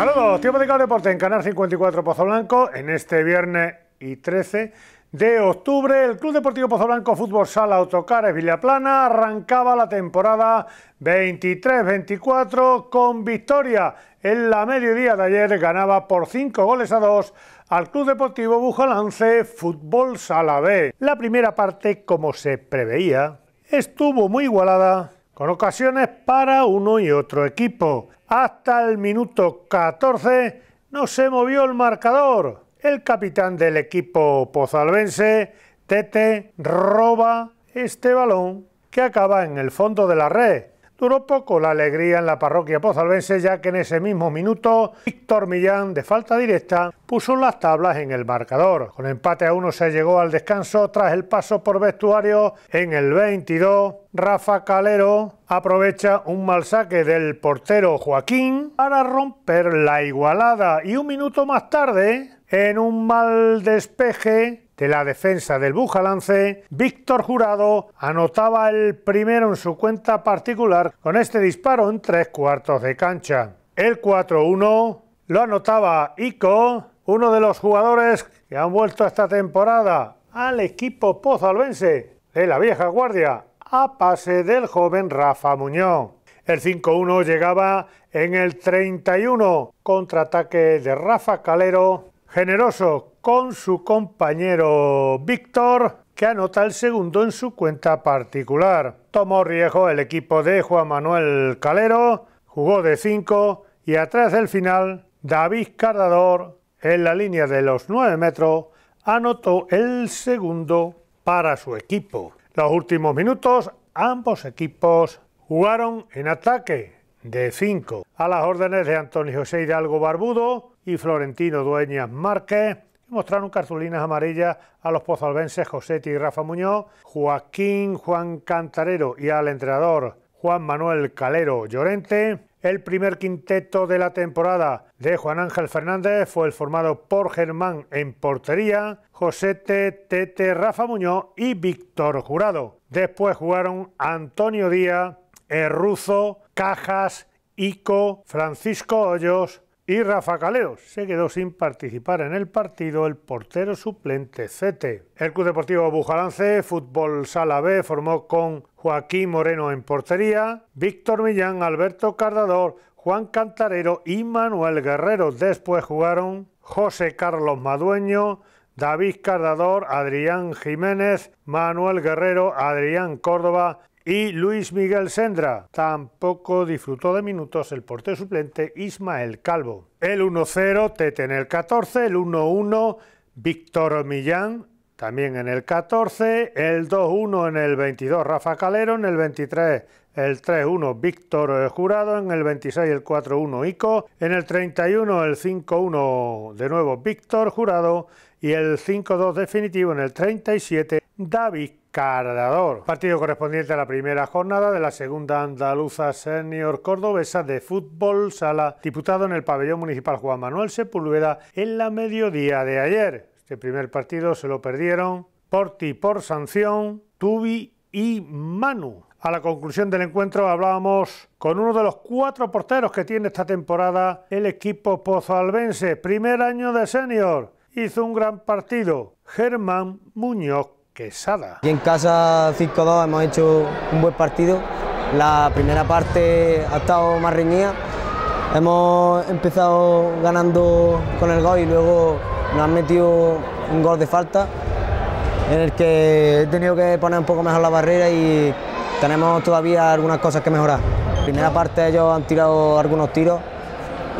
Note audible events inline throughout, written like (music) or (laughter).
Saludos, tiempo de cada deporte en Canal 54 Pozo Blanco. En este viernes y 13 de octubre, el Club Deportivo Pozo Blanco Fútbol Sala Autocares Villaplana arrancaba la temporada 23-24 con victoria. En la mediodía de ayer ganaba por 5 goles a 2 al Club Deportivo Bujalance Fútbol Sala B. La primera parte, como se preveía, estuvo muy igualada con ocasiones para uno y otro equipo. Hasta el minuto 14 no se movió el marcador. El capitán del equipo pozalvense, Tete, roba este balón que acaba en el fondo de la red Duró poco la alegría en la parroquia pozalvense ya que en ese mismo minuto Víctor Millán, de falta directa, puso las tablas en el marcador. Con empate a uno se llegó al descanso tras el paso por vestuario en el 22. Rafa Calero aprovecha un mal saque del portero Joaquín para romper la igualada y un minuto más tarde, en un mal despeje, de la defensa del Bujalance, Víctor Jurado anotaba el primero en su cuenta particular con este disparo en tres cuartos de cancha. El 4-1 lo anotaba Ico, uno de los jugadores que han vuelto esta temporada al equipo pozalvense de la vieja guardia a pase del joven Rafa Muñoz. El 5-1 llegaba en el 31, contraataque de Rafa Calero, generoso con su compañero Víctor, que anota el segundo en su cuenta particular. Tomó riesgo el equipo de Juan Manuel Calero, jugó de cinco... y atrás del final, David Cardador, en la línea de los 9 metros, anotó el segundo para su equipo. Los últimos minutos, ambos equipos jugaron en ataque de cinco... a las órdenes de Antonio José Hidalgo Barbudo y Florentino Dueñas Márquez mostraron cartulinas amarillas a los pozalbenses Josetti y Rafa Muñoz, Joaquín Juan Cantarero y al entrenador Juan Manuel Calero Llorente. El primer quinteto de la temporada de Juan Ángel Fernández fue el formado por Germán en portería, Josete, Tete, Rafa Muñoz y Víctor Jurado. Después jugaron Antonio Díaz, Erruzo, Cajas, Ico, Francisco Hoyos, y Rafa Calero se quedó sin participar en el partido el portero suplente CT El Club Deportivo Bujalance, Fútbol Sala B, formó con Joaquín Moreno en portería, Víctor Millán, Alberto Cardador, Juan Cantarero y Manuel Guerrero. Después jugaron José Carlos Madueño, David Cardador, Adrián Jiménez, Manuel Guerrero, Adrián Córdoba y Luis Miguel Sendra tampoco disfrutó de minutos el portero suplente Ismael Calvo. El 1-0 Tete en el 14, el 1-1 Víctor Millán también en el 14, el 2-1 en el 22 Rafa Calero, en el 23 el 3-1 Víctor eh, Jurado, en el 26 el 4-1 Ico, en el 31 el 5-1 de nuevo Víctor Jurado y el 5-2 definitivo en el 37 David Cardador. Partido correspondiente a la primera jornada de la segunda andaluza senior cordobesa de fútbol sala, diputado en el pabellón municipal Juan Manuel Sepúlveda en la mediodía de ayer. Este primer partido se lo perdieron Porti por sanción, Tubi y Manu. A la conclusión del encuentro hablábamos con uno de los cuatro porteros que tiene esta temporada el equipo pozoalbense, primer año de senior. Hizo un gran partido, Germán Muñoz y en casa 5-2 hemos hecho un buen partido. La primera parte ha estado más reñida. Hemos empezado ganando con el gol y luego nos han metido un gol de falta en el que he tenido que poner un poco mejor la barrera y tenemos todavía algunas cosas que mejorar. La primera parte ellos han tirado algunos tiros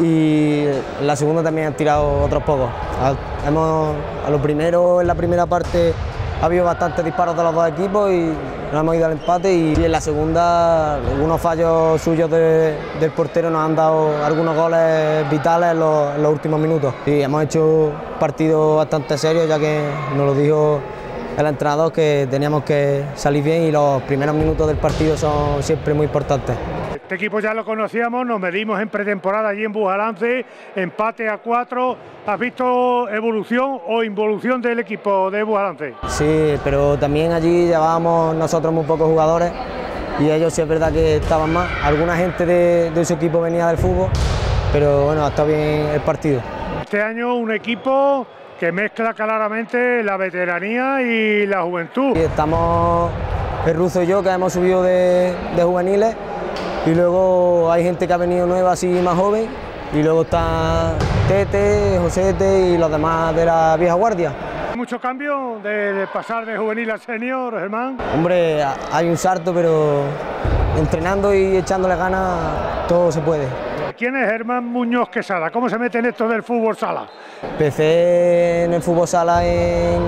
y la segunda también han tirado otros pocos. hemos, a lo primero en la primera parte ha habido bastantes disparos de los dos equipos y nos hemos ido al empate y, en la segunda algunos fallos suyos del portero nos han dado algunos goles vitales en los, últimos minutos. Y hemos hecho partido bastante serio ya que nos lo dijo el entrenador que teníamos que salir bien y los primeros minutos del partido son siempre muy importantes. Este equipo ya lo conocíamos, nos medimos en pretemporada allí en Bujalance, empate a cuatro. ¿Has visto evolución o involución del equipo de Bujalance? Sí, pero también allí llevábamos nosotros muy pocos jugadores y ellos sí es verdad que estaban más. Alguna gente de, ese su equipo venía del fútbol, pero bueno, ha estado bien el partido. Este año un equipo que mezcla claramente la veteranía y la juventud. Estamos el ruso y yo que hemos subido de, juveniles y luego hay gente que ha venido nueva así más joven y luego está Tete, Josete y los demás de la vieja guardia. ¿Mucho cambio de pasar de juvenil a senior, Germán? Hombre, hay un sarto, pero entrenando y echándole ganas todo se puede. ¿Quién es Germán Muñoz Quesada? ¿Cómo se mete en esto del fútbol sala? Empecé en el fútbol sala en,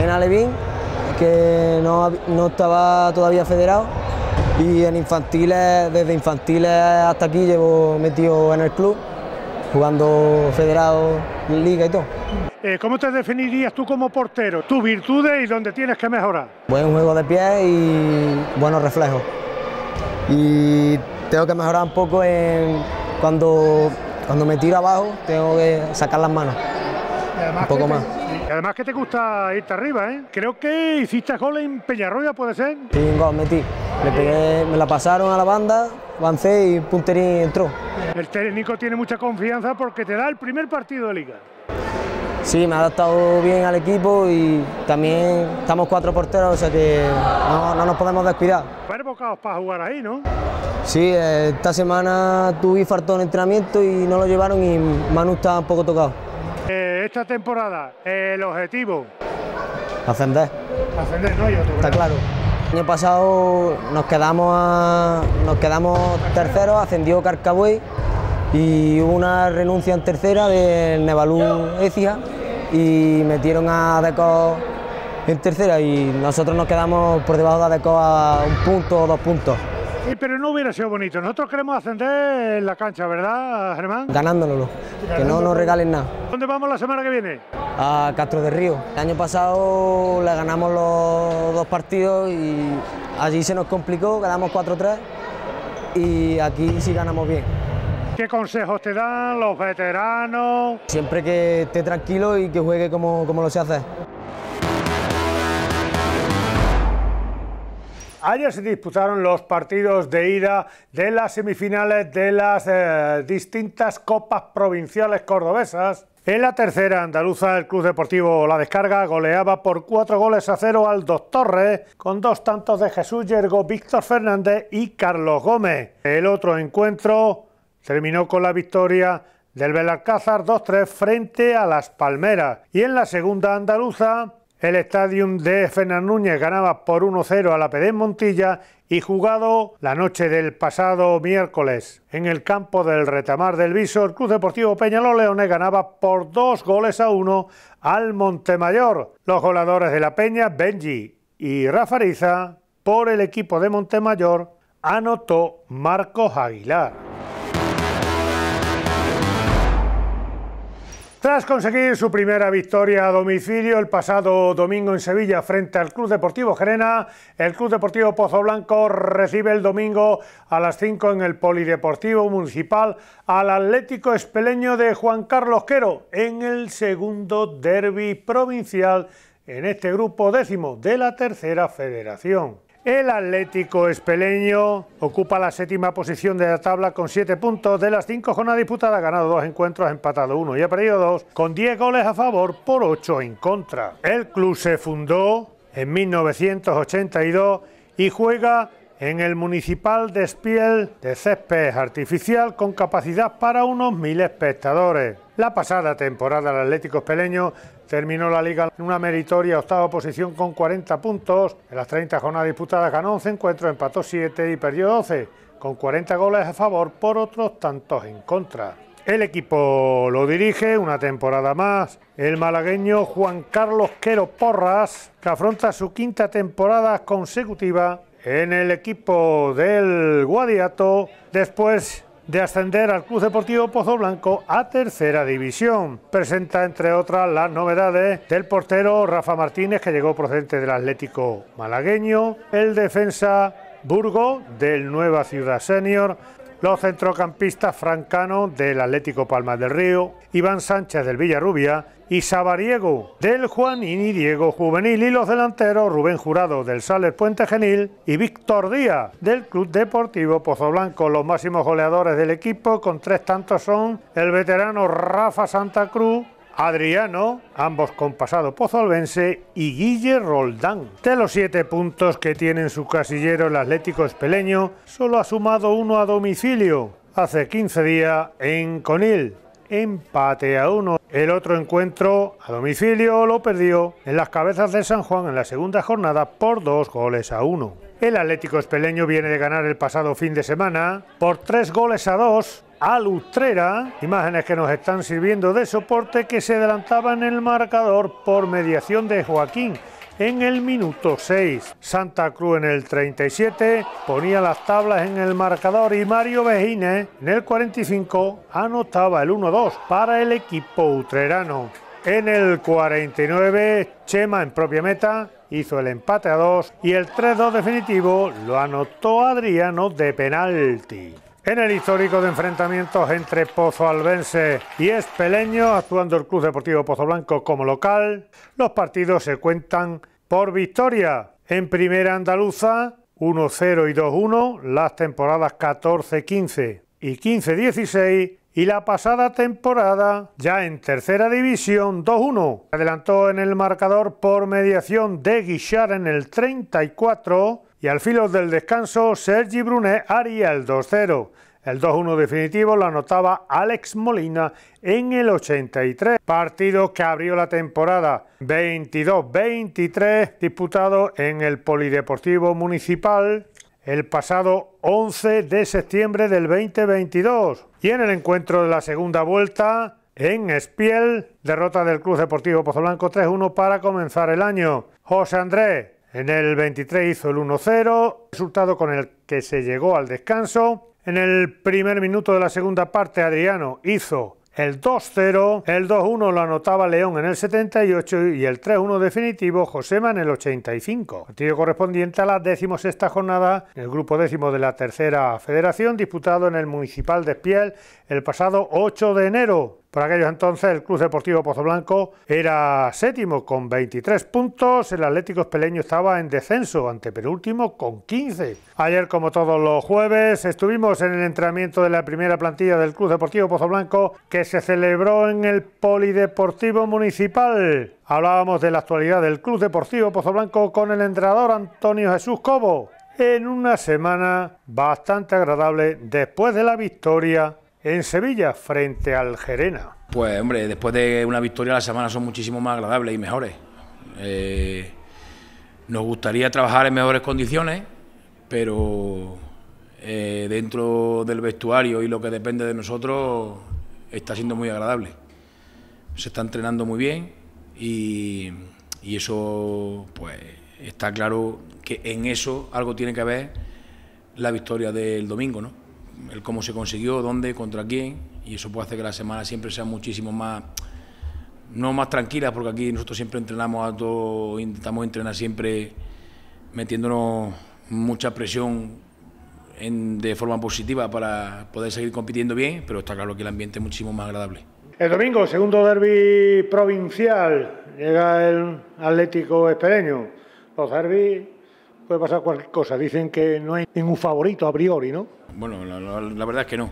en Alevín, que no, estaba todavía federado. Y en infantiles, desde infantiles hasta aquí llevo metido en el club, jugando federado, liga y todo. Eh, ¿Cómo te definirías tú como portero? ¿Tus virtudes y dónde tienes que mejorar? Buen juego de pie y buenos reflejos. Y tengo que mejorar un poco en cuando, cuando me tiro abajo, tengo que sacar las manos. Un poco más. además que te gusta irte arriba, ¿eh? Creo que hiciste gol en Peñarroya, ¿puede ser? Sí, metí. me la pasaron a la banda, avancé y Punterín entró. El técnico tiene mucha confianza porque te da el primer partido de liga. Sí, me ha adaptado bien al equipo y también estamos cuatro porteros, o sea que no, nos podemos descuidar. Fue bocados para jugar ahí, ¿no? Sí, eh, esta semana tuve fartón en entrenamiento y no lo llevaron y Manu estaba un poco tocado. Eh, esta temporada, el objetivo. Ascender. Ascender, no yo. Está claro. El año pasado nos quedamos, nos quedamos terceros, ascendió Carcabuey y hubo una renuncia en tercera de Nevalún Ecija y metieron a Deco en tercera y nosotros nos quedamos por debajo de Deco a un punto o dos puntos. Y pero no hubiera sido bonito. Nosotros queremos ascender en la cancha, ¿verdad, Germán? -"Ganándolo, que no nos regalen nada. ¿Dónde vamos la semana que viene? A Castro de Río. El año pasado le ganamos los dos partidos y allí se nos complicó, ganamos 4-3 y aquí sí ganamos bien. ¿Qué consejos te dan los veteranos? Siempre que esté tranquilo y que juegue como, lo se hace. Ayer se disputaron los partidos de ida de las semifinales de las eh, distintas copas provinciales cordobesas. En la tercera andaluza, el Club Deportivo La Descarga goleaba por cuatro goles a cero al Dos Torres, con dos tantos de Jesús Yergo, Víctor Fernández y Carlos Gómez. El otro encuentro terminó con la victoria del Belalcázar 2-3 frente a Las Palmeras. Y en la segunda andaluza, el Stadium de Fernán Núñez ganaba por 1-0 a la Pedén Montilla y jugado la noche del pasado miércoles en el campo del Retamar del Viso, el Club Deportivo Los Leones ganaba por dos goles a uno al Montemayor. Los goleadores de la Peña, Benji y Rafa Riza, por el equipo de Montemayor, anotó Marcos Aguilar. Tras conseguir su primera victoria a domicilio el pasado domingo en Sevilla frente al Club Deportivo Gerena, el Club Deportivo Pozo Blanco recibe el domingo a las 5 en el Polideportivo Municipal al Atlético Espeleño de Juan Carlos Quero en el segundo derby provincial en este grupo décimo de la tercera federación. El Atlético Espeleño ocupa la séptima posición de la tabla con siete puntos de las cinco jornadas disputadas. Ha ganado dos encuentros, ha empatado uno y ha perdido dos, con diez goles a favor por ocho en contra. El club se fundó en 1982 y juega en el municipal de de césped artificial con capacidad para unos mil espectadores. La pasada temporada el Atlético Espeleño terminó la liga en una meritoria octava posición con 40 puntos. En las 30 jornadas disputadas ganó 11 encuentros, empató 7 y perdió 12, con 40 goles a favor por otros tantos en contra. El equipo lo dirige una temporada más el malagueño Juan Carlos Quero Porras, que afronta su quinta temporada consecutiva en el equipo del Guadiato después de ascender al Club Deportivo Pozo Blanco a tercera división. Presenta, entre otras, las novedades del portero Rafa Martínez, que llegó procedente del Atlético Malagueño, el defensa Burgo del Nueva Ciudad Senior, los centrocampistas Francano del Atlético Palmas del Río, Iván Sánchez del Villarrubia y Sabariego del Juan y Diego Juvenil y los delanteros Rubén Jurado del Sales Puente Genil y Víctor Díaz del Club Deportivo Pozo Los máximos goleadores del equipo con tres tantos son el veterano Rafa Santa Cruz, Adriano, ambos con pasado pozolvense, y Guille Roldán. De los siete puntos que tiene en su casillero el Atlético Espeleño, solo ha sumado uno a domicilio, hace 15 días en Conil. Empate a uno. El otro encuentro a domicilio lo perdió en las cabezas de San Juan en la segunda jornada por dos goles a uno. El Atlético Espeleño viene de ganar el pasado fin de semana por tres goles a dos al Lustrera, imágenes que nos están sirviendo de soporte que se adelantaba en el marcador por mediación de Joaquín en el minuto 6. Santa Cruz en el 37 ponía las tablas en el marcador y Mario Bejines en el 45 anotaba el 1-2 para el equipo utrerano. En el 49, Chema en propia meta hizo el empate a 2 y el 3-2 definitivo lo anotó Adriano de penalti. En el histórico de enfrentamientos entre Pozo Albense y Espeleño, actuando el Club Deportivo Pozo Blanco como local, los partidos se cuentan por victoria. En primera andaluza, 1-0 y 2-1, las temporadas 14-15 y 15-16 y la pasada temporada, ya en tercera división, 2-1. Adelantó en el marcador por mediación de Guichard en el 34 y al filo del descanso, Sergi Brunet haría el 2-0. El 2-1 definitivo lo anotaba Alex Molina en el 83, partido que abrió la temporada 22-23 disputado en el Polideportivo Municipal el pasado 11 de septiembre del 2022. Y en el encuentro de la segunda vuelta, en Espiel, derrota del Club Deportivo Pozoblanco 3-1 para comenzar el año. José Andrés en el 23 hizo el 1-0, resultado con el que se llegó al descanso. En el primer minuto de la segunda parte Adriano hizo el 2-0, el 2-1 lo anotaba León en el 78 y el 3-1 definitivo Josema en el 85. Partido correspondiente a la decimosexta jornada el grupo décimo de la tercera federación disputado en el Municipal de Espiel el pasado 8 de enero. Por aquellos entonces el Club Deportivo Pozo Blanco... era séptimo con 23 puntos, el Atlético Espeleño estaba en descenso ante penúltimo con 15. Ayer como todos los jueves estuvimos en el entrenamiento de la primera plantilla del Club Deportivo Pozo Blanco... que se celebró en el Polideportivo Municipal. Hablábamos de la actualidad del Club Deportivo Pozo Blanco... con el entrenador Antonio Jesús Cobo en una semana bastante agradable después de la victoria en Sevilla frente al Gerena. Pues hombre, después de una victoria ...la semana son muchísimo más agradables y mejores. Eh, nos gustaría trabajar en mejores condiciones, pero eh, dentro del vestuario y lo que depende de nosotros está siendo muy agradable. Se está entrenando muy bien y, y eso, pues está claro que en eso algo tiene que ver la victoria del domingo, ¿no? el cómo se consiguió, dónde, contra quién, y eso puede hacer que la semana siempre sea muchísimo más, no más tranquila, porque aquí nosotros siempre entrenamos a todo, intentamos entrenar siempre metiéndonos mucha presión de forma positiva para poder seguir compitiendo bien, pero está claro que el ambiente es muchísimo más agradable. El domingo, segundo derby provincial, llega el Atlético Espereño. Los derbis puede pasar cualquier cosa. Dicen que no hay ningún favorito a priori, ¿no? Bueno, la, verdad es que no.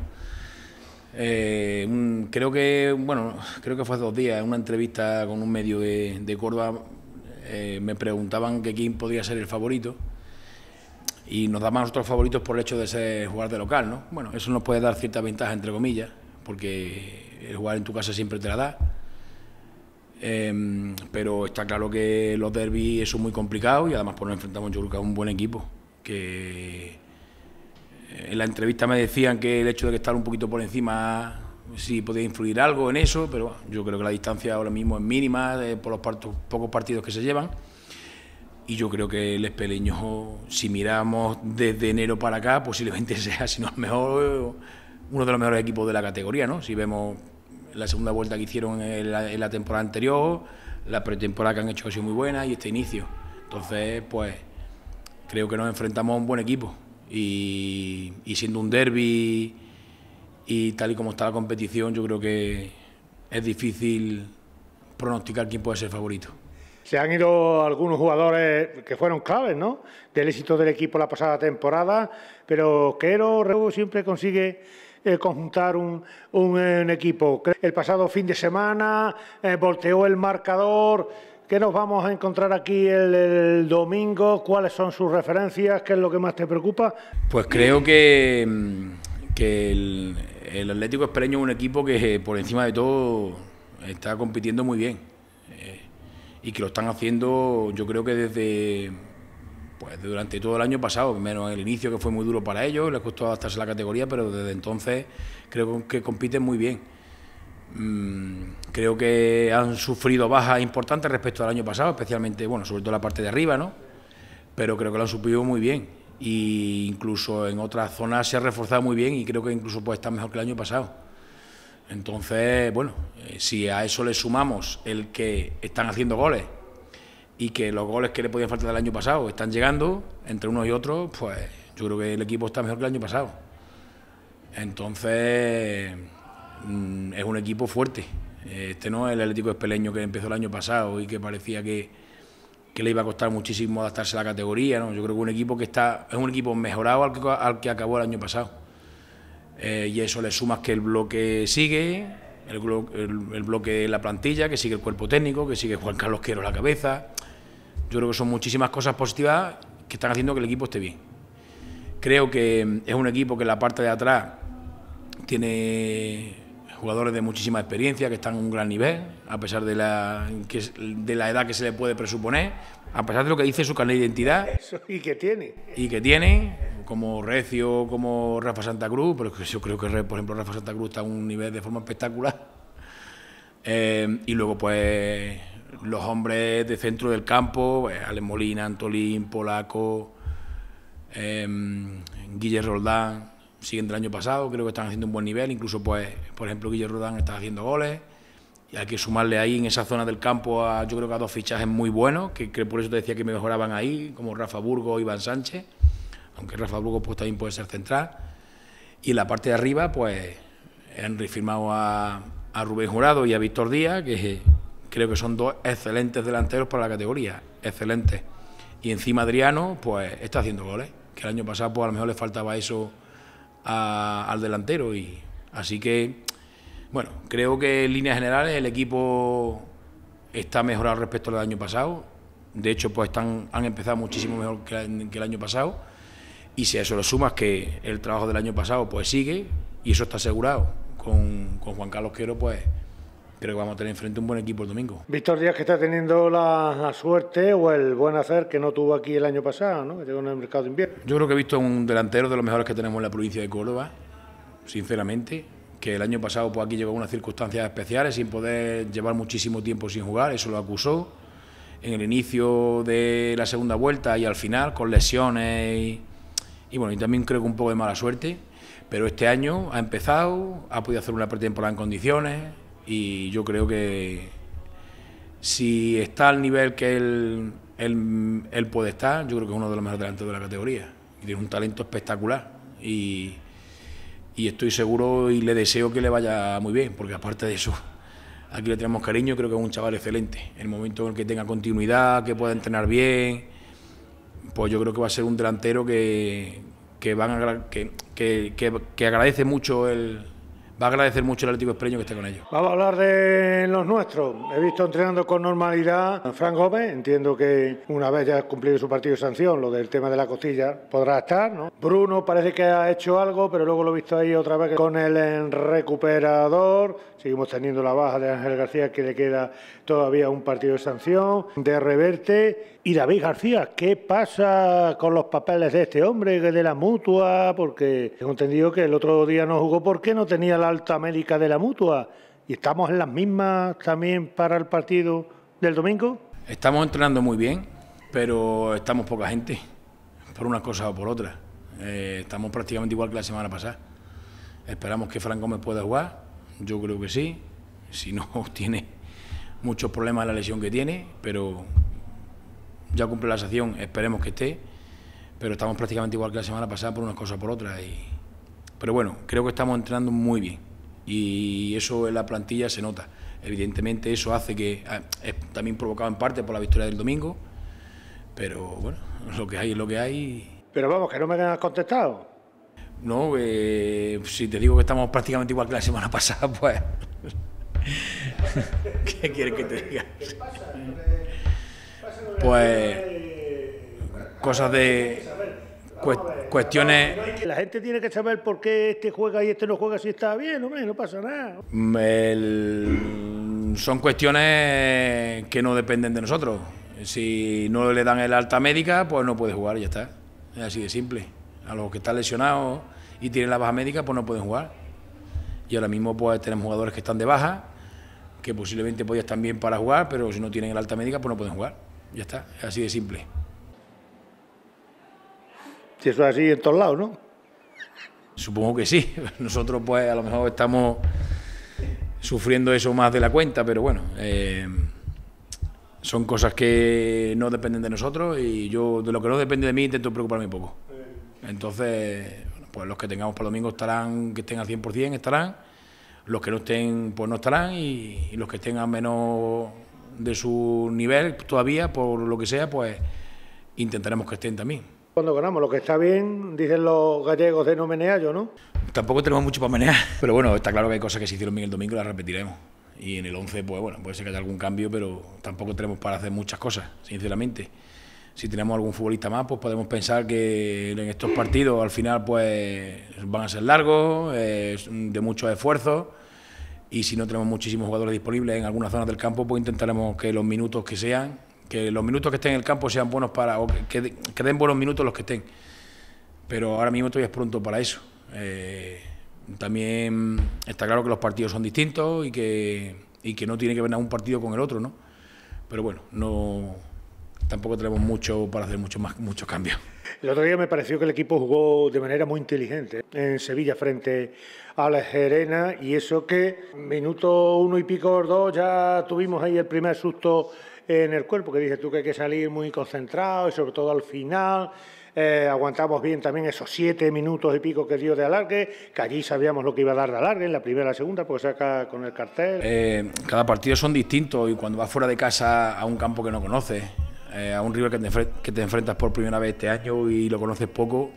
Eh, creo que, bueno, creo que fue hace dos días, en una entrevista con un medio de, Córdoba, eh, me preguntaban que quién podía ser el favorito. Y nos daban otros favoritos por el hecho de ser jugar de local, ¿no? Bueno, eso nos puede dar cierta ventaja, entre comillas, porque el jugar en tu casa siempre te la da Em, pero está claro que los derbis son muy complicados y además por pues, no enfrentamos yo creo que a un buen equipo. Que eh, en la entrevista me decían que el hecho de que estar un poquito por encima sí podía influir algo en eso, pero yo creo que la distancia ahora mismo es mínima eh, por los pocos partidos que se llevan. Y yo creo que el espeleño, si miramos desde enero para acá, posiblemente (laughs) sea, si no es mejor, uno de los mejores equipos de la categoría, ¿no? Si vemos la segunda vuelta que hicieron en la, temporada anterior, la pretemporada que han hecho ha sido muy buena y este inicio. Entonces, pues creo que nos enfrentamos a un buen equipo y, siendo un derby y tal y como está la competición, yo creo que es difícil pronosticar quién puede ser favorito. Se han ido algunos jugadores que fueron claves, ¿no? Del éxito del equipo la pasada temporada, pero Quero siempre consigue eh, conjuntar un, eh, equipo. El pasado fin de semana eh, volteó el marcador. ¿Qué nos vamos a encontrar aquí el, domingo? ¿Cuáles son sus referencias? ¿Qué es lo que más te preocupa? Pues creo que, mm, que el, Atlético Espereño es un equipo que por encima de todo está compitiendo muy bien y que lo están haciendo yo creo que desde pues durante todo el año pasado, menos el inicio que fue muy duro para ellos, les costó adaptarse a la categoría, pero desde entonces creo que compiten muy bien. Mm, creo que han sufrido bajas importantes respecto al año pasado, especialmente, bueno, sobre todo la parte de arriba, ¿no? Pero creo que lo han suplido muy bien. Y incluso en otras zonas se ha reforzado muy bien y creo que incluso puede estar mejor que el año pasado. Entonces, bueno, eh, si a eso le sumamos el que están haciendo goles, y que los goles que le podían faltar del año pasado están llegando entre unos y otros, pues yo creo que el equipo está mejor que el año pasado. Entonces mm, es un equipo fuerte. Este no es el Atlético Espeleño que empezó el año pasado y que parecía que, que le iba a costar muchísimo adaptarse a la categoría. Yo creo que un equipo que está es un equipo mejorado al que, acabó el año pasado. Eh, y eso le sumas que el bloque sigue, el, el, bloque de la plantilla, que sigue el cuerpo técnico, que sigue Juan Carlos Quero la cabeza, yo creo que son muchísimas cosas positivas que están haciendo que el equipo esté bien. Creo que mm, es un equipo que en la parte de atrás tiene jugadores de muchísima experiencia que están en un gran nivel, a pesar de la, de la edad que se le puede presuponer, a pesar de lo que dice su carnet de identidad. y que tiene. Y que tiene, como Recio, como Rafa Santa Cruz, pero yo creo que, por ejemplo, Rafa Santa Cruz está a un nivel de forma espectacular. Eh, y luego, pues los hombres de centro del campo, eh, Ale Molina, Antolín, Polaco, eh, em, Guillermo Roldán, siguen del año pasado, creo que están haciendo un buen nivel, incluso pues, por ejemplo, Guillermo Roldán está haciendo goles. Y hay que sumarle ahí en esa zona del campo a, yo creo que a dos fichajes muy buenos, que, por eso te decía que mejoraban ahí, como Rafa Burgo, Iván Sánchez, aunque Rafa Burgo pues también puede ser central. Y en la parte de arriba, pues han refirmado a, a Rubén Jurado y a Víctor Díaz, que Creo que son dos excelentes delanteros para la categoría, excelentes. Y encima Adriano, pues está haciendo goles, que el año pasado pues a lo mejor le faltaba eso al delantero. y Así que, bueno, creo que en líneas generales el equipo está mejorado respecto al año pasado. De hecho, pues están, han empezado muchísimo mejor que, el año pasado. Y si a eso lo sumas que el trabajo del año pasado pues sigue y eso está asegurado con, con Juan Carlos Quero, pues creo que vamos a tener enfrente un buen equipo el domingo. Víctor Díaz que está teniendo la, suerte o el buen hacer que no tuvo aquí el año pasado, ¿no? que llegó en el mercado de invierno. Yo creo que he visto un delantero de los mejores que tenemos en la provincia de Córdoba, sinceramente, que el año pasado pues, aquí llegó a unas circunstancias especiales sin poder llevar muchísimo tiempo sin jugar, eso lo acusó. En el inicio de la segunda vuelta y al final, con lesiones y, bueno, y también creo que un poco de mala suerte. Pero este año ha empezado, ha podido hacer una pretemporada en condiciones, y yo creo que si está al nivel que él, puede estar, yo creo que es uno de los mejores delanteros de la categoría. Tiene un talento espectacular y, y estoy seguro y le deseo que le vaya muy bien, porque aparte de eso, aquí le tenemos cariño, creo que es un chaval excelente. En el momento en que tenga continuidad, que pueda entrenar bien, pues yo creo que va a ser un delantero que, van a, que, que agradece mucho el, va a agradecer mucho el Atlético Espreño que esté con ellos. Vamos a hablar de los nuestros. He visto entrenando con normalidad a Fran Gómez. Entiendo que una vez ya cumplido su partido de sanción, lo del tema de la costilla podrá estar, ¿no? Bruno parece que ha hecho algo, pero luego lo he visto ahí otra vez con el recuperador. Seguimos teniendo la baja de Ángel García, que le queda todavía un partido de sanción, de reverte. Y David García, ¿qué pasa con los papeles de este hombre, de la mutua? Porque tengo entendido que el otro día no jugó porque no tenía la alta médica de la mutua. ¿Y estamos en las mismas también para el partido del domingo? Estamos entrenando muy bien, pero estamos poca gente, por una cosa o por otra. Eh, estamos prácticamente igual que la semana pasada. Esperamos que Franco me pueda jugar yo creo que sí, si no (laughs) tiene muchos problemas la lesión que tiene, pero ya cumple la sesión, esperemos que esté, pero estamos prácticamente igual que la semana pasada por unas cosas por otras. Y... Pero bueno, creo que estamos entrenando muy bien y eso en la plantilla se nota. Evidentemente eso hace que, ah, también provocado en parte por la victoria del domingo, pero bueno, lo que hay es lo que hay. Pero vamos, que no me han contestado. ¿no? Eh, si te digo que estamos prácticamente igual que la semana (laughs) pasada, pues... (laughs) ¿Qué quieres que te diga? (laughs) Pues cosas de cuestiones. La gente tiene que saber por qué este juega y este no juega si está bien, hombre, no pasa nada. Mm, son cuestiones que no dependen de nosotros. Si no le dan el alta médica, pues no puede jugar, ya está. Es así de simple. A los que están lesionados y tienen la baja médica, pues no pueden jugar. Y ahora mismo pues tenemos jugadores que están de baja, que posiblemente podían estar bien para jugar, pero si no tienen el alta médica, pues no pueden jugar. Ya está, es así de simple. Si eso es así en todos lados, ¿no? Supongo que sí. (laughs) Nosotros pues a lo mejor estamos sufriendo eso más de la cuenta, pero bueno, eh, son cosas que no dependen de nosotros y yo de lo que no depende de mí intento preocuparme un poco. Entonces, pues los que tengamos para el domingo estarán, que estén al 100% estarán, los que no estén, pues no estarán, y, los que estén a menos de su nivel todavía, por lo que sea, pues intentaremos que estén también. Cuando ganamos, lo que está bien, dicen los gallegos de no menear, ¿yo ¿no? Tampoco tenemos mucho para menear, (laughs) pero bueno, está claro que hay cosas que se hicieron bien el domingo y las repetiremos. Y en el 11, pues bueno, puede ser que haya algún cambio, pero tampoco tenemos para hacer muchas cosas, sinceramente si tenemos algún futbolista más, pues podemos pensar que en estos partidos al final pues van a ser largos, eh, de mucho esfuerzo Y si no tenemos muchísimos jugadores disponibles en algunas zonas del campo, pues intentaremos que los minutos que sean, que los minutos que estén en el campo sean buenos para, o que, den buenos minutos los que estén. Pero ahora mismo todavía es pronto para eso. Eh, también está claro que los partidos son distintos y que, y que no tiene que ver un partido con el otro, ¿no? Pero bueno, no, tampoco tenemos mucho para hacer mucho más, muchos cambios. El otro día me pareció que el equipo jugó de manera muy inteligente en Sevilla frente a la y eso que minuto uno y pico dos ya tuvimos ahí el primer susto en el cuerpo, que dices tú que hay que salir muy concentrado y sobre todo al final. Eh, aguantamos bien también esos siete minutos y pico que dio de alargue, que allí sabíamos lo que iba a dar de alargue en la primera y la segunda, porque saca con el cartel. Eh, cada partido son distintos y cuando vas fuera de casa a un campo que no conoces, eh, a un rival que te, enfrentas por primera vez este año y lo conoces poco,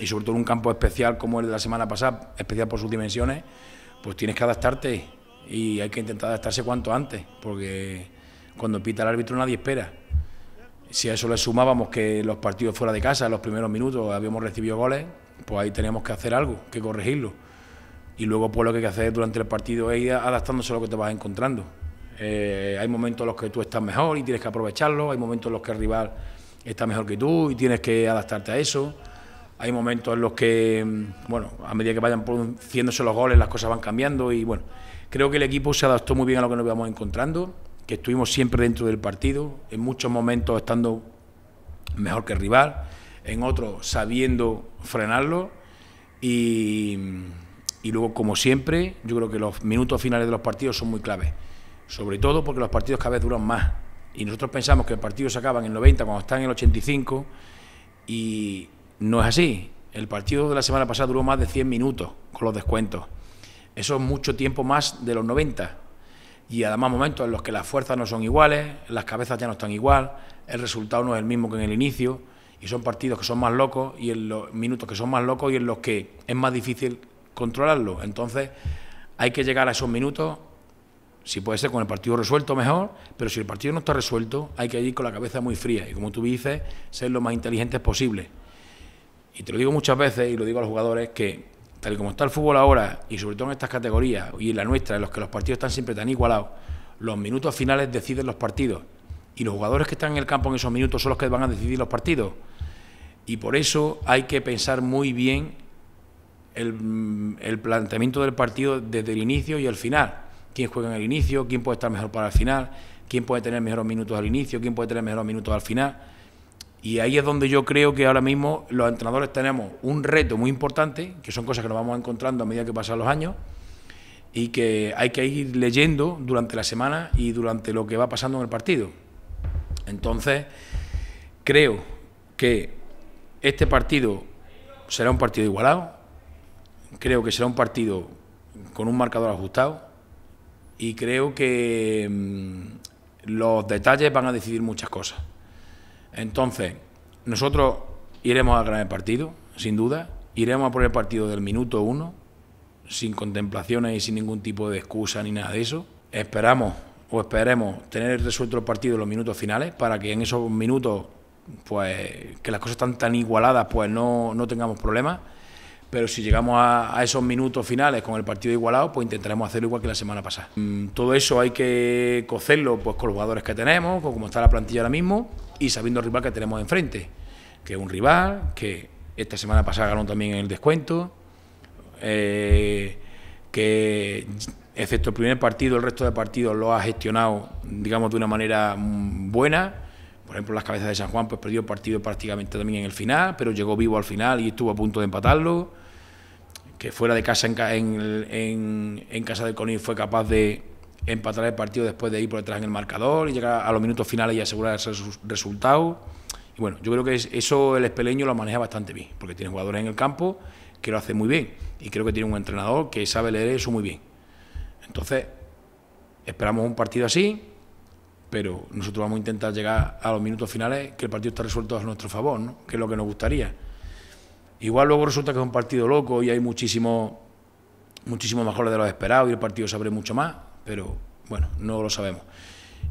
y sobre todo en un campo especial como el de la semana pasada, especial por sus dimensiones, pues tienes que adaptarte y hay que intentar adaptarse cuanto antes, porque cuando pita el árbitro nadie espera. Si a eso le sumábamos que los partidos fuera de casa, en los primeros minutos, habíamos recibido goles, pues ahí teníamos que hacer algo, que corregirlo. Y luego pues lo que hay que hacer durante el partido es ir adaptándose a lo que te vas encontrando. Eh, hay momentos en los que tú estás mejor y tienes que aprovecharlo, hay momentos en los que el rival está mejor que tú y tienes que adaptarte a eso. Hay momentos en los que, mm, bueno, a medida que vayan produciéndose los goles, las cosas van cambiando y bueno, creo que el equipo se adaptó muy bien a lo que nos íbamos encontrando, que estuvimos siempre dentro del partido, en muchos momentos estando mejor que el rival, en otros sabiendo frenarlo y mm, luego, como siempre, yo creo que los minutos finales de los partidos son muy claves sobre todo porque los partidos cada vez duran más. Y nosotros pensamos que el partido se acaba en el 90 cuando está en el 85 y no es así. El partido de la semana pasada duró más de 100 minutos con los descuentos. Eso es mucho tiempo más de los 90. Y además momentos en los que las fuerzas no son iguales, las cabezas ya no están igual, el resultado no es el mismo que en el inicio y son partidos que son más locos y en los minutos que son más locos y en los que es más difícil controlarlo. Entonces hay que llegar a esos minutos si puede ser con el partido resuelto mejor, pero si el partido no está resuelto, hay que ir con la cabeza muy fría y como tú dices, ser lo más inteligentes posible. Y te lo digo muchas veces y lo digo a los jugadores que tal y como está el fútbol ahora y sobre todo en estas categorías y en la nuestra, en los que los partidos están siempre tan igualados, los minutos finales deciden los partidos y los jugadores que están en el campo en esos minutos son los que van a decidir los partidos. Y por eso hay que pensar muy bien el, el planteamiento del partido desde el inicio y el final quién juega en el inicio, quién puede estar mejor para el final, quién puede tener mejores minutos al inicio, quién puede tener mejores minutos al final. Y ahí es donde yo creo que ahora mismo los entrenadores tenemos un reto muy importante, que son cosas que nos vamos encontrando a medida que pasan los años, y que hay que ir leyendo durante la semana y durante lo que va pasando en el partido. Entonces, creo que este partido será un partido igualado, creo que será un partido con un marcador ajustado, y creo que mm, los detalles van a decidir muchas cosas. Entonces, nosotros iremos al gran partido, sin duda, iremos a por el partido del minuto uno, sin contemplaciones y sin ningún tipo de excusa ni nada de eso. Esperamos o esperemos tener resuelto el partido en los minutos finales para que en esos minutos, pues que las cosas están tan igualadas, pues no, no tengamos problemas pero si llegamos a, esos minutos finales con el partido igualado, pues intentaremos hacerlo igual que la semana pasada. Mm, todo eso hay que cocerlo pues, con los jugadores que tenemos, con cómo está la plantilla ahora mismo y sabiendo el rival que tenemos enfrente, que es un rival que esta semana pasada ganó también en el descuento, eh, que excepto el primer partido, el resto de partidos lo ha gestionado, digamos, de una manera mm, buena. Por ejemplo, las cabezas de San Juan, pues perdió el partido prácticamente también en el final, pero llegó vivo al final y estuvo a punto de empatarlo que fuera de casa en, casa del Conil fue capaz de empatar el partido después de ir por detrás en el marcador y llegar a los minutos finales y asegurar ese resultado. Y bueno, yo creo que eso el espeleño lo maneja bastante bien, porque tiene jugadores en el campo que lo hacen muy bien y creo que tiene un entrenador que sabe leer eso muy bien. Entonces, esperamos un partido así, pero nosotros vamos a intentar llegar a los minutos finales que el partido está resuelto a nuestro favor, que es lo que nos gustaría. Igual luego resulta que es un partido loco y hay muchísimo, muchísimo mejores de los esperado y el partido se abre mucho más, pero bueno, no lo sabemos.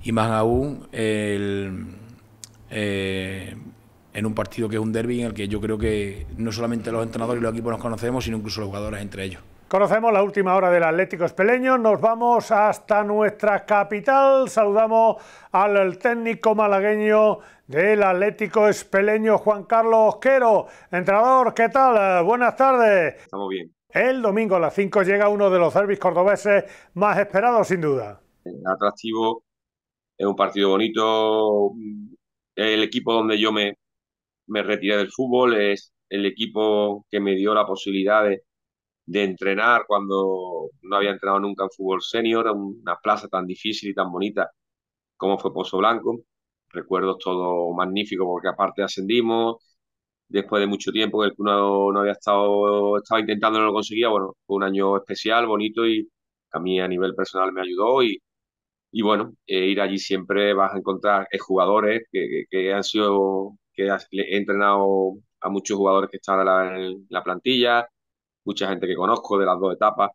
Y más aún eh, en un partido que es un derby en el que yo creo que no solamente los entrenadores y los equipos nos conocemos, sino incluso los jugadores entre ellos. Conocemos la última hora del Atlético Espeleño, nos vamos hasta nuestra capital, saludamos al técnico malagueño del Atlético Espeleño, Juan Carlos Osquero. Entrenador, ¿qué tal? Buenas tardes. Estamos bien. El domingo a las 5 llega uno de los derbis cordobeses más esperados, sin duda. Atractivo, es un partido bonito, el equipo donde yo me, me retiré del fútbol, es el equipo que me dio la posibilidad de de entrenar cuando no había entrenado nunca en fútbol senior, en una plaza tan difícil y tan bonita como fue Pozo Blanco. Recuerdos todo magnífico porque aparte ascendimos, después de mucho tiempo que el no, no había estado, estaba intentando, no lo conseguía. Bueno, fue un año especial, bonito y a mí a nivel personal me ayudó y, y bueno, eh, ir allí siempre vas a encontrar eh, jugadores que, han sido, que he entrenado a muchos jugadores que están en la plantilla, mucha gente que conozco de las dos etapas.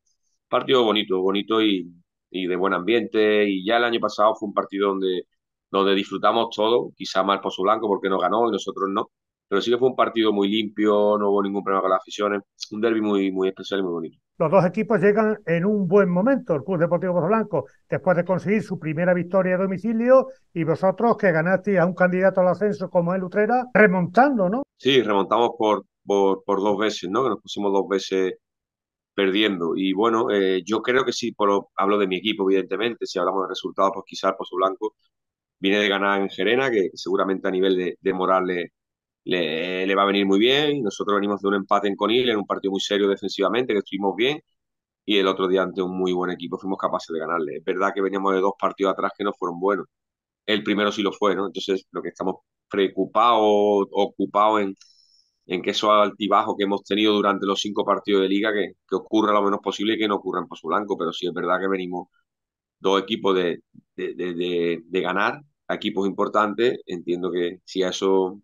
Partido bonito, bonito y, de buen ambiente. Y ya el año pasado fue un partido donde, donde disfrutamos todo, quizá mal Pozo Blanco porque no ganó y nosotros no. Pero sí que fue un partido muy limpio, no hubo ningún problema con las aficiones. Un derby muy, muy especial y muy bonito. Los dos equipos llegan en un buen momento, el Club Deportivo Pozo Blanco, después de conseguir su primera victoria a domicilio y vosotros que ganasteis a un candidato al ascenso como el Utrera, remontando, ¿no? Sí, remontamos por, por, dos veces, ¿no? Que nos pusimos dos veces perdiendo. Y bueno, eh, yo creo que sí, por, hablo de mi equipo, evidentemente, si hablamos de resultados, pues quizás su Blanco viene de ganar en Gerena, que seguramente a nivel de, de moral le, le, va a venir muy bien. Nosotros venimos de un empate en Conil, en un partido muy serio defensivamente, que estuvimos bien. Y el otro día ante un muy buen equipo fuimos capaces de ganarle. Es verdad que veníamos de dos partidos atrás que no fueron buenos. El primero sí lo fue, ¿no? Entonces, lo que estamos preocupados, ocupados en, en que esos altibajos que hemos tenido durante los cinco partidos de liga, que, que ocurra lo menos posible y que no ocurra en Pozo Blanco, pero sí es verdad que venimos dos equipos de, de, de ganar equipos importantes, entiendo que si a eso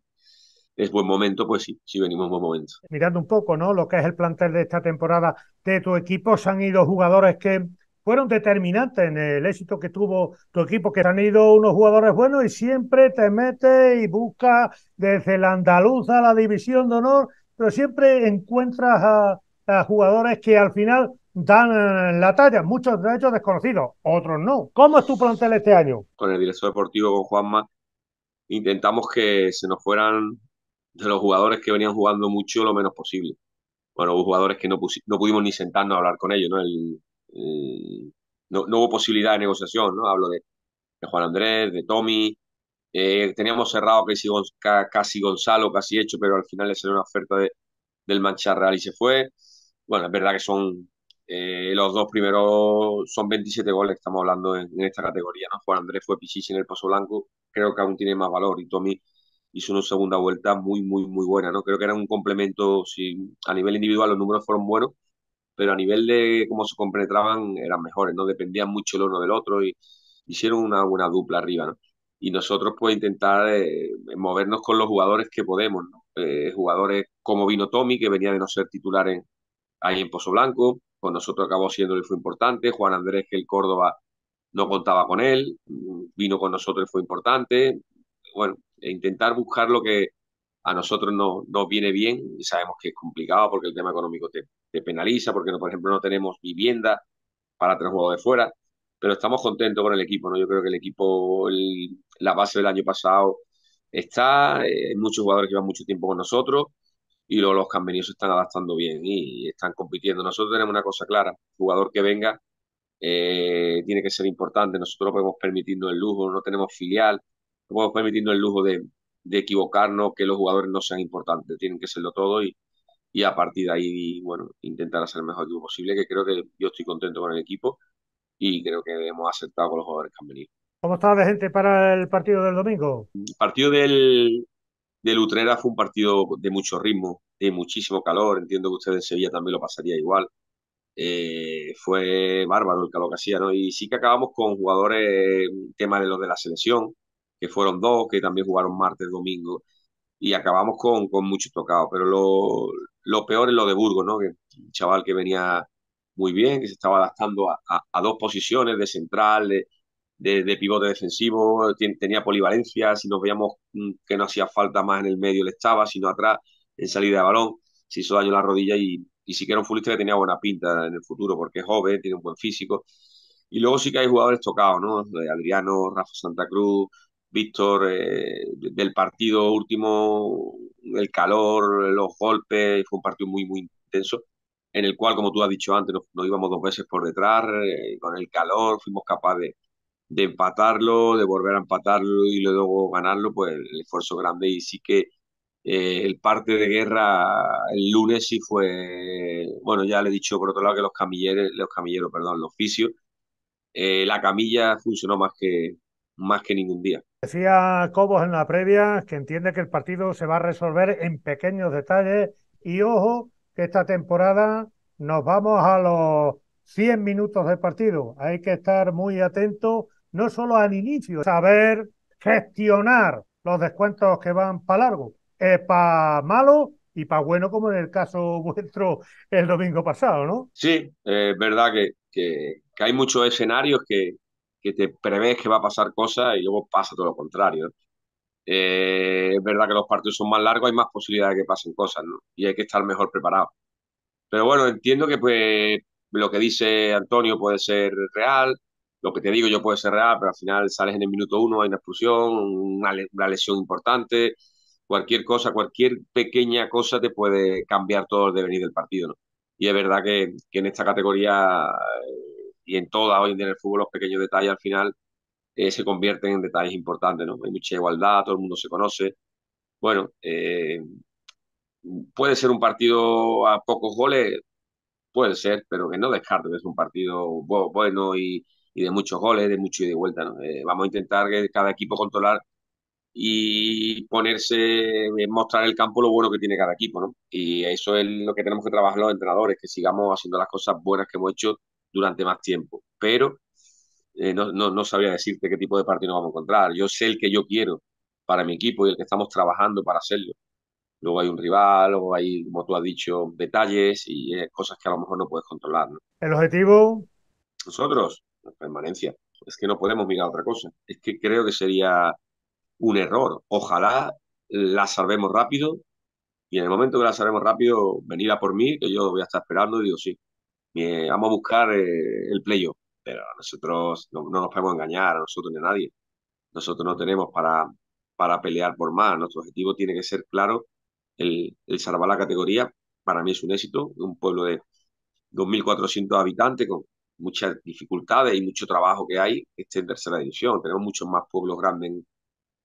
es buen momento, pues sí, sí venimos en buen momento. Mirando un poco, ¿no? Lo que es el plantel de esta temporada de tu equipo, se han ido jugadores que fueron determinantes en el éxito que tuvo tu equipo, que han ido unos jugadores buenos y siempre te metes y buscas desde la Andaluz a la división de honor, pero siempre encuentras a, jugadores que al final dan eh, la talla, muchos de ellos desconocidos, otros no. ¿Cómo es tu plantel este año? Con el director deportivo, con Juanma, intentamos que se nos fueran de los jugadores que venían jugando mucho lo menos posible. Bueno, hubo jugadores que no, no pudimos ni sentarnos a hablar con ellos, ¿no? El, eh, no, hubo posibilidad de negociación, ¿no? Hablo de, Juan Andrés, de Tommy. Eh, teníamos cerrado casi, casi Gonzalo, casi hecho, pero al final le salió una oferta del Mancha Real y se fue. Bueno, es verdad que son eh, los dos primeros, son 27 goles, estamos hablando en, esta categoría, ¿no? Juan Andrés fue Pichichi en el Paso Blanco, creo que aún tiene más valor y Tommy hizo una segunda vuelta muy, muy, muy buena, ¿no? Creo que era un complemento, si a nivel individual los números fueron buenos, pero a nivel de cómo se compenetraban eran mejores, no dependían mucho el uno del otro y hicieron una buena dupla arriba, ¿no? Y nosotros pues intentar eh, movernos con los jugadores que podemos, eh, jugadores como vino Tommy, que venía de no ser titular ahí en Pozo Blanco, con nosotros acabó siendo y fue importante, Juan Andrés, que el Córdoba no contaba con él, mm, vino con nosotros y fue importante, bueno, e intentar buscar lo que, a nosotros nos viene bien y sabemos que es complicado porque el tema económico te, penaliza, porque, no, por ejemplo, no tenemos vivienda para tres jugadores de fuera, pero estamos contentos con el equipo, ¿no? Yo creo que el equipo, la base del año pasado está, eh, muchos jugadores que llevan mucho tiempo con nosotros y luego los que se están adaptando bien y, están compitiendo. Nosotros tenemos una cosa clara, jugador que venga eh, tiene que ser importante, nosotros no podemos permitirnos el lujo, no tenemos filial, no podemos permitirnos el lujo de, de equivocarnos, que los jugadores no sean importantes, tienen que serlo todo y, y a partir de ahí, bueno, intentar hacer el mejor equipo posible, que creo que yo estoy contento con el equipo y creo que hemos aceptado con los jugadores que han venido. ¿Cómo estaba de gente para el partido del domingo? El partido del, Utrera fue un partido de mucho ritmo, de muchísimo calor. Entiendo que ustedes en Sevilla también lo pasaría igual. Eh, fue bárbaro el calor que hacía, ¿no? Y sí que acabamos con jugadores, tema de los de la selección, que fueron dos, que también jugaron martes, domingo, y acabamos con, con muchos tocados. Pero lo, peor es lo de Burgos, ¿no? un chaval que venía muy bien, que se estaba adaptando a, dos posiciones, de central, de, pivote defensivo, tenía polivalencia, si nos veíamos mm, que no hacía falta más en el medio, le estaba, sino atrás, en salida de balón, se hizo daño en la rodilla y, y sí que era un futbolista que tenía buena pinta en el futuro, porque es joven, tiene un buen físico. Y luego sí que hay jugadores tocados, ¿no? Adriano, Rafa Santa Cruz, Víctor, eh, del partido último, el calor, los golpes, fue un partido muy, muy intenso, en el cual, como tú has dicho antes, nos, íbamos dos veces por detrás, eh, con el calor fuimos capaces de, empatarlo, de volver a empatarlo y luego ganarlo, pues el esfuerzo grande y sí que eh, el parte de guerra el lunes sí fue, bueno, ya le he dicho por otro lado que los camilleros, los camilleros, perdón, los oficios, la camilla funcionó más que, más que ningún día. Decía Cobos en la previa que entiende que el partido se va a resolver en pequeños detalles y ojo que esta temporada nos vamos a los 100 minutos de partido. Hay que estar muy atentos, no solo al inicio, saber gestionar los descuentos que van para largo, eh, para malo y para bueno, como en el caso (laughs) vuestro el domingo pasado, ¿no? Sí, es verdad que, hay muchos escenarios que, que te prevés que va a pasar cosas y luego pasa todo lo contrario. Eh, es verdad que los partidos son más largos, hay más posibilidades de que pasen cosas, Y hay que estar mejor preparado. Pero bueno, entiendo que pues lo que dice Antonio puede ser real, lo que te digo yo puede ser real, pero al final sales en el minuto uno, hay una explosión, una, una lesión importante, cualquier cosa, cualquier pequeña cosa te puede cambiar todo el devenir del partido, ¿no? Y es verdad que, que en esta categoría eh, y en toda hoy en día en el fútbol los pequeños detalles al final eh, se convierten en detalles importantes, ¿no? Hay mucha igualdad, todo el mundo se conoce. Bueno, eh, puede ser un partido a pocos goles, puede ser, pero que no descarte que es un partido bueno y, de muchos goles, de mucho y de vuelta, eh, vamos a intentar que cada equipo controlar y ponerse, mostrar el campo lo bueno que tiene cada equipo, ¿no? Y eso es lo que tenemos que trabajar los entrenadores, que sigamos haciendo las cosas buenas que hemos hecho durante más tiempo, pero eh, no, sabía decirte qué tipo de partido vamos a encontrar. Yo sé el que yo quiero para mi equipo y el que estamos trabajando para hacerlo. Luego hay un rival, luego hay, como tú has dicho, detalles y eh, cosas que a lo mejor no puedes controlar. ¿El objetivo? Nosotros, la permanencia. Es que no podemos mirar otra cosa. Es que creo que sería un error. Ojalá la salvemos rápido y en el momento que la salvemos rápido, venir a por mí, que yo voy a estar esperando y digo, sí, eh, vamos a buscar eh, el playo Pero nosotros no, nos podemos engañar, a nosotros ni a nadie. Nosotros no tenemos para, para pelear por más. Nuestro objetivo tiene que ser claro. El, el salvar la categoría, para mí es un éxito. Un pueblo de 2.400 habitantes con muchas dificultades y mucho trabajo que hay este en tercera división. Tenemos muchos más pueblos grandes en,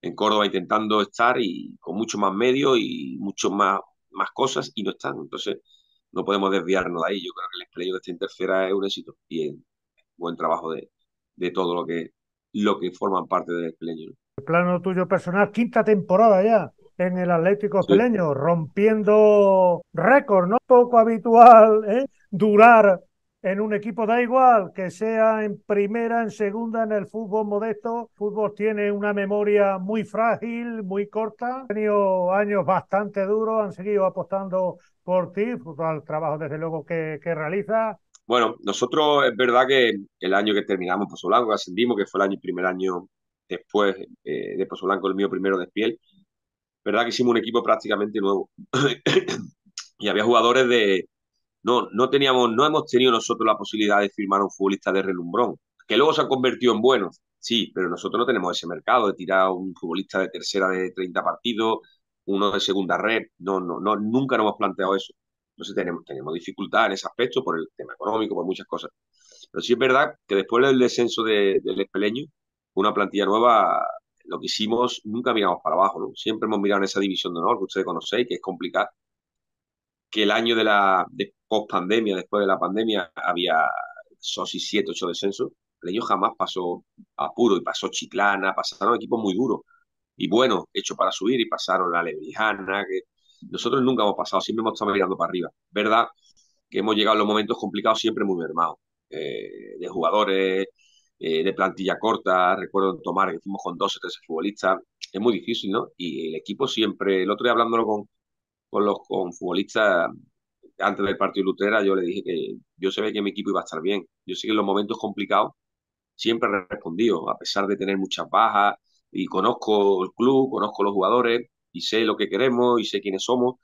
en Córdoba intentando estar y con mucho más medios y mucho más, más cosas y no están. Entonces, no podemos desviarnos de ahí. Yo creo que el Espleño de esta tercera es un éxito y buen trabajo de, de todo lo que, lo que forman parte del Espleño El plano tuyo personal, quinta temporada ya en el Atlético sí. rompiendo récord, no poco habitual ¿eh? durar en un equipo, da igual que sea en primera, en segunda, en el fútbol modesto. El fútbol tiene una memoria muy frágil, muy corta. Han tenido años bastante duros, han seguido apostando por ti, el trabajo desde luego que, realizas. realiza. Bueno, nosotros es verdad que el año que terminamos Pozo Blanco, que ascendimos, que fue el año, primer año después eh, de Pozo Blanco, el mío primero de Piel, verdad que hicimos un equipo prácticamente nuevo. (coughs) y había jugadores de, no, no teníamos, no hemos tenido nosotros la posibilidad de firmar un futbolista de relumbrón, que luego se ha convertido en bueno. sí, pero nosotros no tenemos ese mercado de tirar un futbolista de tercera de 30 partidos, uno de segunda red, no, no, no, nunca nos hemos planteado eso. Entonces tenemos, tenemos dificultad en ese aspecto por el tema económico, por muchas cosas. Pero sí es verdad que después del descenso de, del Espeleño, una plantilla nueva, lo que hicimos, nunca miramos para abajo, ¿no? Siempre hemos mirado en esa división de honor que ustedes conocéis, que es complicada, que el año de la post pandemia, después de la pandemia, había SOSI 7, 8 descensos. El año jamás pasó apuro y pasó Chiclana, pasaron equipos muy duros y bueno, hecho para subir y pasaron la Levijana, que nosotros nunca hemos pasado, siempre hemos estado mirando para arriba. Verdad que hemos llegado a los momentos complicados siempre muy mermados, eh, de jugadores, eh, de plantilla corta, recuerdo Tomar que fuimos con 12, 13 futbolistas, es muy difícil, ¿no? Y el equipo siempre, el otro día hablándolo con, con los con futbolistas antes del partido Lutera, yo le dije que yo sabía que mi equipo iba a estar bien. Yo sé que en los momentos complicados siempre he respondido, a pesar de tener muchas bajas, y conozco el club, conozco los jugadores, y sé lo que queremos, y sé quiénes somos.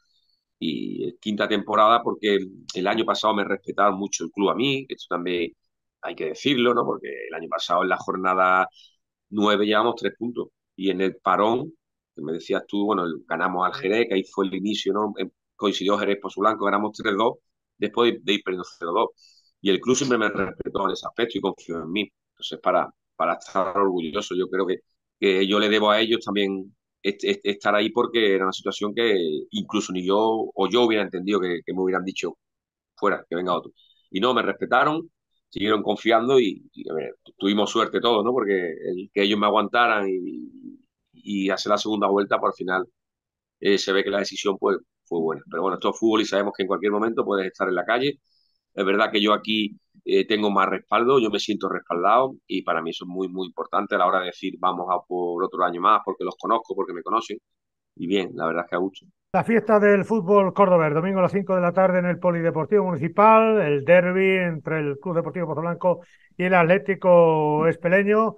Y quinta temporada, porque el año pasado me respetado mucho el club a mí, esto también hay que decirlo, ¿no? Porque el año pasado en la jornada 9 llevamos tres puntos, y en el parón me decías tú, bueno, ganamos al Jerez, que ahí fue el inicio, ¿no? Eh, coincidió Jerez por su blanco, ganamos 3-2, después de ir perdiendo 0-2. Y el club siempre me respetó en ese aspecto y confió en mí. Entonces, para, para estar orgulloso, yo creo que, que yo le debo a ellos también estar ahí porque era una situación que incluso ni yo o yo hubiera entendido que, me hubieran dicho fuera, que venga otro. Y no, me respetaron, siguieron confiando y, tuvimos suerte todos, ¿no? Porque el, que ellos me aguantaran y, y hacer la segunda vuelta, por final eh, se ve que la decisión pues, fue buena. Pero bueno, esto es fútbol y sabemos que en cualquier momento puedes estar en la calle. Es verdad que yo aquí eh, tengo más respaldo, yo me siento respaldado y para mí eso es muy, muy importante a la hora de decir vamos a por otro año más porque los conozco, porque me conocen. Y bien, la verdad es que a gusto. La fiesta del fútbol córdoba, domingo a las 5 de la tarde en el Polideportivo Municipal, el derby entre el Club Deportivo Pozoblanco y el Atlético Espeleño.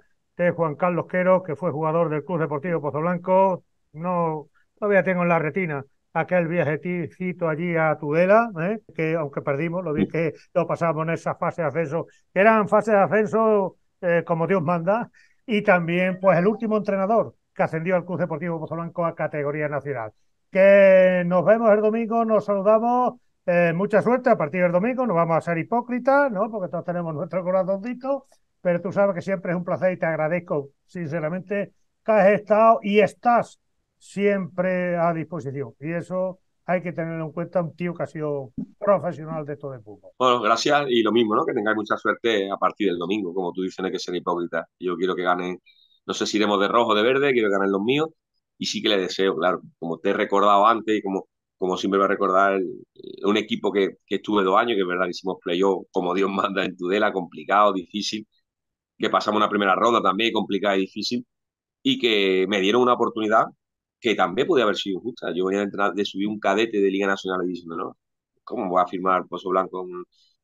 Juan Carlos Quero, que fue jugador del Club Deportivo Blanco No, todavía tengo en la retina aquel viajecito allí a Tudela, ¿eh? que aunque perdimos, lo vi que lo pasamos en esa fase de ascenso, que eran fases de ascenso eh, como Dios manda, y también pues el último entrenador que ascendió al Club Deportivo Pozo Blanco a categoría nacional. Que nos vemos el domingo, nos saludamos. Eh, mucha suerte a partir del domingo, no vamos a ser hipócritas, ¿no? Porque todos tenemos nuestro corazoncito pero tú sabes que siempre es un placer y te agradezco sinceramente que has estado y estás siempre a disposición. Y eso hay que tenerlo en cuenta, un tío que ha sido profesional de todo el fútbol. Bueno, gracias y lo mismo, ¿no? Que tengáis mucha suerte a partir del domingo, como tú dices, no hay que ser hipócrita. Yo quiero que ganen, no sé si iremos de rojo o de verde, quiero que ganen los míos y sí que le deseo, claro, como te he recordado antes y como, como siempre va a recordar un equipo que, que, estuve dos años, que es verdad, hicimos playoff como Dios manda en Tudela, complicado, difícil, que pasamos una primera ronda también complicada y difícil y que me dieron una oportunidad que también podía haber sido justa. Yo venía de, de subir un cadete de Liga Nacional y diciendo, no, ¿cómo voy a firmar Pozo Blanco?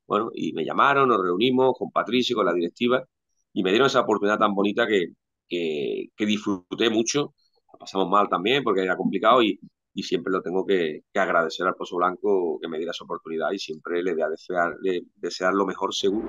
Bueno, y me llamaron, nos reunimos con Patricio, con la directiva, y me dieron esa oportunidad tan bonita que, que, disfruté mucho. pasamos mal también porque era complicado y, y siempre lo tengo que, agradecer al Pozo Blanco que me diera esa oportunidad y siempre le voy a desear, desear lo mejor seguro.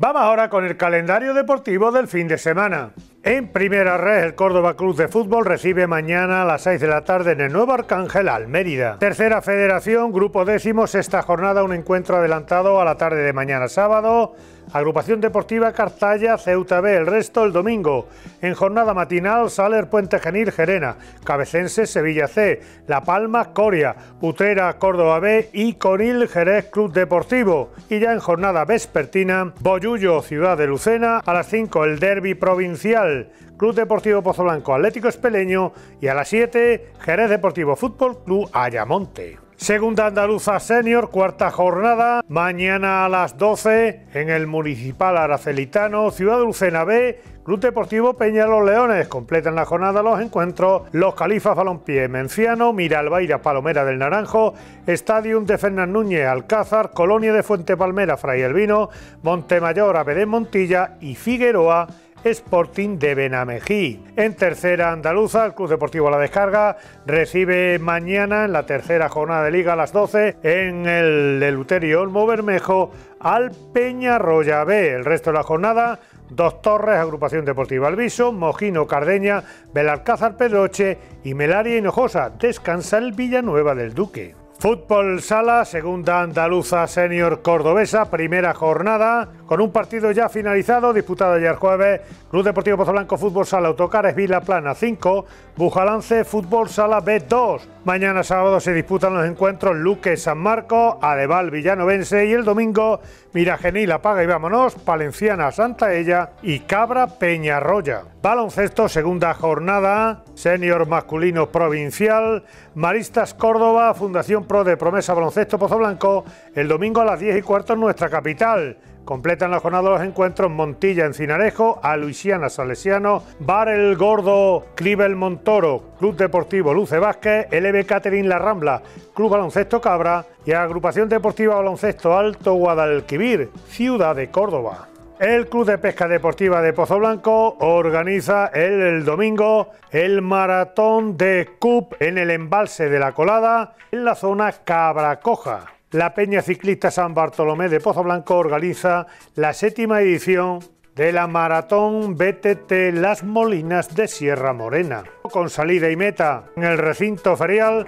Vamos ahora con el calendario deportivo del fin de semana. En primera red, el Córdoba Club de Fútbol recibe mañana a las 6 de la tarde en el Nuevo Arcángel Almérida. Tercera Federación, Grupo Décimo, esta jornada, un encuentro adelantado a la tarde de mañana sábado. Agrupación Deportiva Cartaya, Ceuta B, el resto el domingo. En jornada matinal, Saler Puente Genil, Gerena, Cabecense, Sevilla C, La Palma, Coria, Utrera, Córdoba B y Coril, Jerez Club Deportivo. Y ya en jornada vespertina, Boyullo, Ciudad de Lucena, a las 5 el Derby Provincial. Club Deportivo Blanco Atlético Espeleño y a las 7 Jerez Deportivo Fútbol Club Ayamonte. Segunda andaluza senior, cuarta jornada, mañana a las 12 en el Municipal Aracelitano, Ciudad Lucena B, Club Deportivo Peña Los Leones. Completan la jornada los encuentros los Califas Balompié Menciano, Miralbaira Palomera del Naranjo, ...Estadium de Fernán Núñez Alcázar, Colonia de Fuente Palmera Fray Elvino, Montemayor Abedén Montilla y Figueroa Sporting de Benamejí. En tercera andaluza, el Club Deportivo La Descarga recibe mañana en la tercera jornada de liga a las 12 en el Luterio Olmo Bermejo al Peña B. El resto de la jornada, Dos Torres, Agrupación Deportiva Alviso, Mojino Cardeña, Belalcázar Pedroche y Melaria Hinojosa. Descansa el Villanueva del Duque. Fútbol Sala, segunda andaluza senior cordobesa, primera jornada, con un partido ya finalizado, disputado ayer jueves. Club Deportivo Pozoblanco Fútbol Sala Autocares Vila Plana 5, Bujalance Fútbol Sala B2. Mañana sábado se disputan los encuentros Luque San Marco, Adeval Villanovense y el domingo Mira Genil apaga y vámonos, Palenciana Santa Ella y Cabra Peñarroya. Baloncesto, segunda jornada, senior masculino provincial, Maristas Córdoba, Fundación Pro de Promesa Baloncesto Pozo Blanco, el domingo a las 10 y cuarto en nuestra capital. Completan la jornada los encuentros Montilla Encinarejo, Aluisiana Salesiano, Bar El Gordo, Cribel Montoro, Club Deportivo Luce Vázquez, LB Catering La Rambla, Club Baloncesto Cabra y Agrupación Deportiva Baloncesto Alto Guadalquivir, Ciudad de Córdoba. El Club de Pesca Deportiva de Pozo Blanco organiza el, domingo el maratón de CUP en el embalse de la Colada en la zona Cabracoja la Peña Ciclista San Bartolomé de Pozo Blanco organiza la séptima edición de la Maratón BTT Las Molinas de Sierra Morena, con salida y meta en el recinto ferial.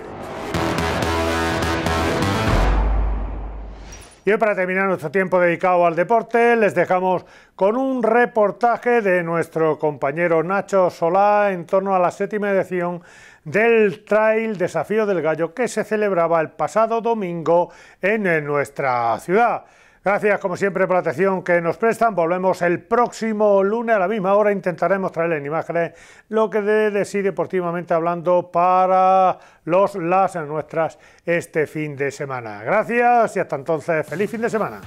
Y hoy para terminar nuestro tiempo dedicado al deporte, les dejamos con un reportaje de nuestro compañero Nacho Solá en torno a la séptima edición del Trail Desafío del Gallo que se celebraba el pasado domingo en nuestra ciudad. Gracias, como siempre, por la atención que nos prestan. Volvemos el próximo lunes a la misma hora. Intentaremos traer en imágenes lo que de, sí deportivamente hablando para los las nuestras este fin de semana. Gracias y hasta entonces, feliz fin de semana.